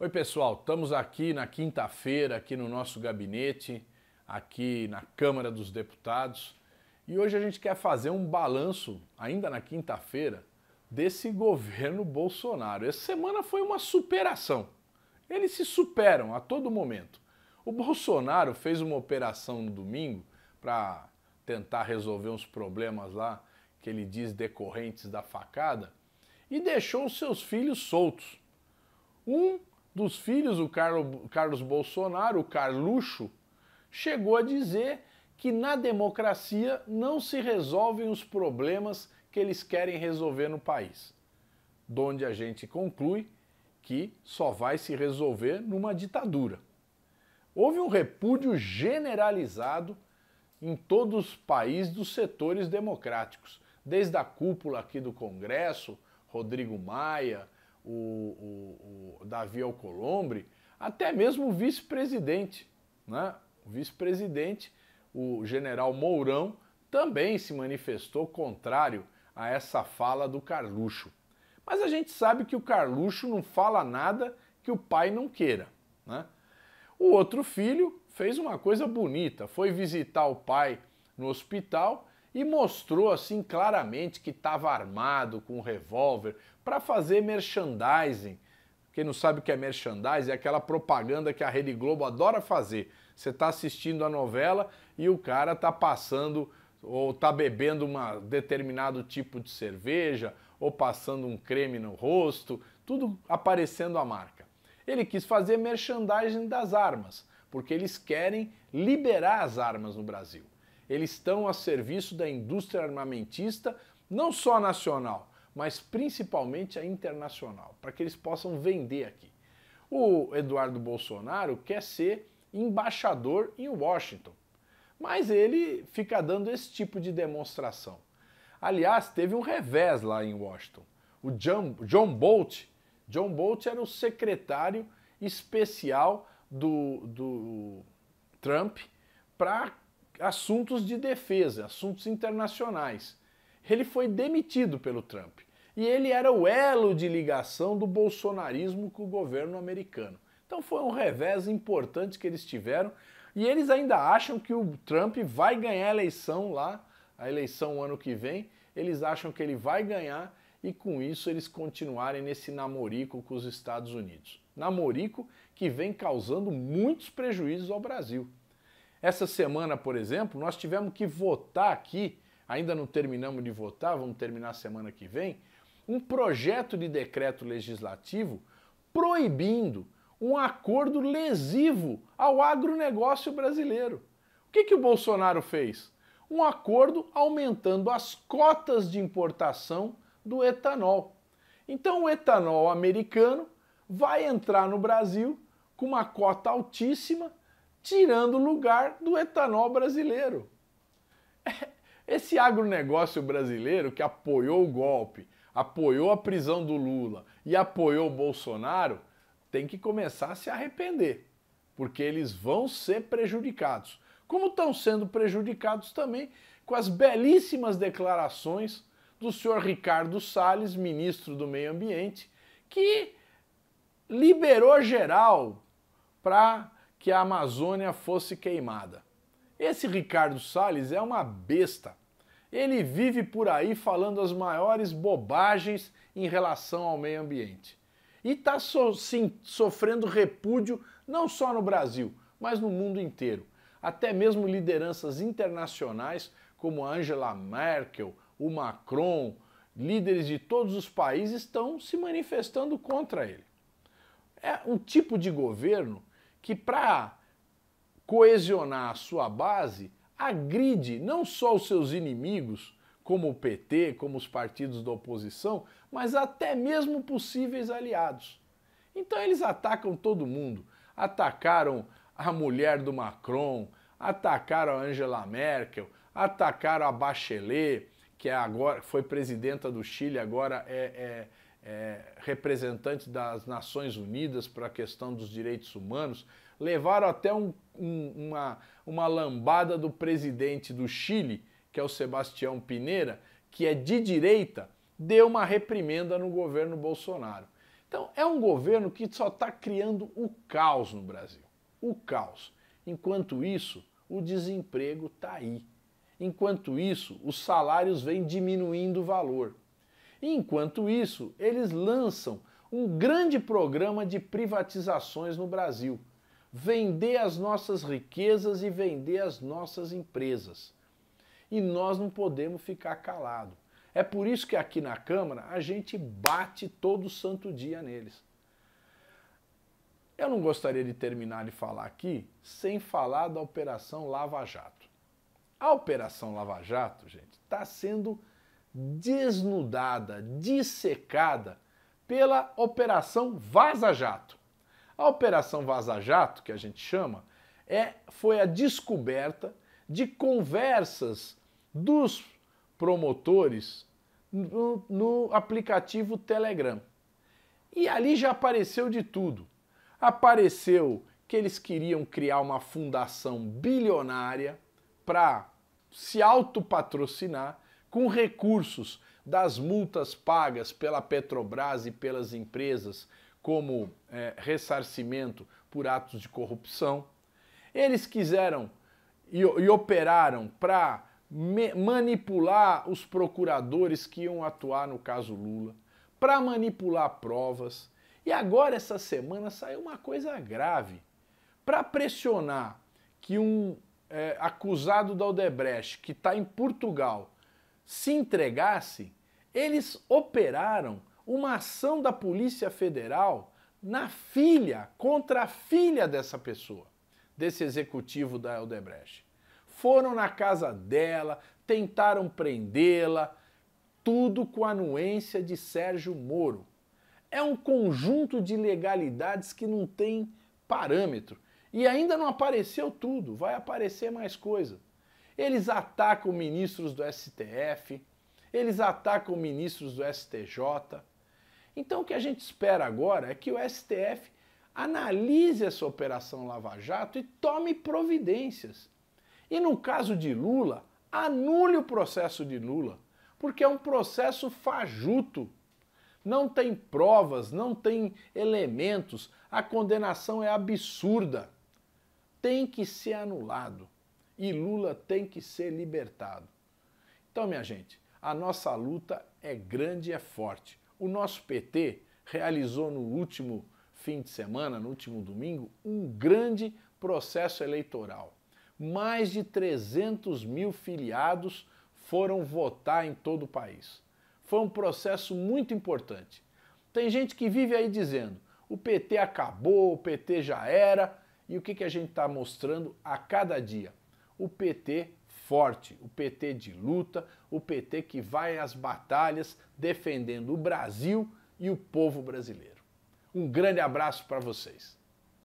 Oi, pessoal, estamos aqui na quinta-feira, aqui no nosso gabinete, aqui na Câmara dos Deputados, e hoje a gente quer fazer um balanço, ainda na quinta-feira, desse governo Bolsonaro. Essa semana foi uma superação. Eles se superam a todo momento. O Bolsonaro fez uma operação no domingo para tentar resolver uns problemas lá que ele diz decorrentes da facada e deixou os seus filhos soltos. Um dos filhos, o Carlos Bolsonaro, o Carluxo, chegou a dizer que na democracia não se resolvem os problemas que eles querem resolver no país. Donde a gente conclui que só vai se resolver numa ditadura. Houve um repúdio generalizado em todos os países dos setores democráticos, desde a cúpula aqui do Congresso, Rodrigo Maia, o, o, o Davi Alcolumbre, até mesmo o vice-presidente, né? O vice-presidente, o general Mourão, também se manifestou contrário a essa fala do Carluxo. Mas a gente sabe que o Carluxo não fala nada que o pai não queira, né? O outro filho fez uma coisa bonita, foi visitar o pai no hospital e mostrou assim claramente que estava armado com um revólver para fazer merchandising. Quem não sabe o que é merchandising é aquela propaganda que a Rede Globo adora fazer. Você está assistindo a novela e o cara está passando ou está bebendo um determinado tipo de cerveja ou passando um creme no rosto, tudo aparecendo a marca. Ele quis fazer merchandising das armas, porque eles querem liberar as armas no Brasil. Eles estão a serviço da indústria armamentista, não só nacional, mas principalmente a internacional, para que eles possam vender aqui. O Eduardo Bolsonaro quer ser embaixador em Washington, mas ele fica dando esse tipo de demonstração. Aliás, teve um revés lá em Washington. O John, John Bolt, John Bolt era o secretário especial do, do Trump para assuntos de defesa, assuntos internacionais. Ele foi demitido pelo Trump e ele era o elo de ligação do bolsonarismo com o governo americano. Então foi um revés importante que eles tiveram e eles ainda acham que o Trump vai ganhar a eleição lá, a eleição ano que vem, eles acham que ele vai ganhar e com isso eles continuarem nesse namorico com os Estados Unidos. Namorico que vem causando muitos prejuízos ao Brasil. Essa semana, por exemplo, nós tivemos que votar aqui, ainda não terminamos de votar, vamos terminar semana que vem, um projeto de decreto legislativo proibindo um acordo lesivo ao agronegócio brasileiro. O que, que o Bolsonaro fez? Um acordo aumentando as cotas de importação do etanol. Então, o etanol americano vai entrar no Brasil com uma cota altíssima tirando o lugar do etanol brasileiro. Esse agronegócio brasileiro que apoiou o golpe, apoiou a prisão do Lula e apoiou o Bolsonaro, tem que começar a se arrepender, porque eles vão ser prejudicados. Como estão sendo prejudicados também com as belíssimas declarações do senhor Ricardo Salles, ministro do Meio Ambiente, que liberou geral para que a Amazônia fosse queimada. Esse Ricardo Salles é uma besta. Ele vive por aí falando as maiores bobagens em relação ao meio ambiente. E está so, sofrendo repúdio não só no Brasil, mas no mundo inteiro. Até mesmo lideranças internacionais como Angela Merkel, o Macron, líderes de todos os países estão se manifestando contra ele. É um tipo de governo que para coesionar a sua base, agride não só os seus inimigos, como o PT, como os partidos da oposição, mas até mesmo possíveis aliados. Então eles atacam todo mundo. Atacaram a mulher do Macron, atacaram a Angela Merkel, atacaram a Bachelet, que é agora foi presidenta do Chile, agora é, é é, representantes das Nações Unidas para a questão dos direitos humanos, levaram até um, um, uma, uma lambada do presidente do Chile, que é o Sebastião Pineira, que é de direita, deu uma reprimenda no governo Bolsonaro. Então, é um governo que só está criando o caos no Brasil. O caos. Enquanto isso, o desemprego está aí. Enquanto isso, os salários vêm diminuindo o valor. Enquanto isso, eles lançam um grande programa de privatizações no Brasil. Vender as nossas riquezas e vender as nossas empresas. E nós não podemos ficar calados. É por isso que aqui na Câmara a gente bate todo santo dia neles. Eu não gostaria de terminar de falar aqui sem falar da Operação Lava Jato. A Operação Lava Jato, gente, está sendo desnudada, dissecada pela Operação Vaza Jato. A Operação Vaza Jato, que a gente chama, é, foi a descoberta de conversas dos promotores no, no aplicativo Telegram. E ali já apareceu de tudo. Apareceu que eles queriam criar uma fundação bilionária para se autopatrocinar com recursos das multas pagas pela Petrobras e pelas empresas como é, ressarcimento por atos de corrupção. Eles quiseram e, e operaram para manipular os procuradores que iam atuar no caso Lula, para manipular provas. E agora, essa semana, saiu uma coisa grave. Para pressionar que um é, acusado da Odebrecht, que está em Portugal, se entregasse, eles operaram uma ação da Polícia Federal na filha, contra a filha dessa pessoa, desse executivo da Eldebrecht. Foram na casa dela, tentaram prendê-la, tudo com a anuência de Sérgio Moro. É um conjunto de legalidades que não tem parâmetro. E ainda não apareceu tudo, vai aparecer mais coisa. Eles atacam ministros do STF, eles atacam ministros do STJ. Então o que a gente espera agora é que o STF analise essa operação Lava Jato e tome providências. E no caso de Lula, anule o processo de Lula, porque é um processo fajuto. Não tem provas, não tem elementos, a condenação é absurda. Tem que ser anulado e Lula tem que ser libertado. Então, minha gente, a nossa luta é grande e é forte. O nosso PT realizou no último fim de semana, no último domingo, um grande processo eleitoral. Mais de 300 mil filiados foram votar em todo o país. Foi um processo muito importante. Tem gente que vive aí dizendo: o PT acabou, o PT já era. E o que, que a gente está mostrando a cada dia? o PT forte, o PT de luta, o PT que vai às batalhas defendendo o Brasil e o povo brasileiro. Um grande abraço para vocês.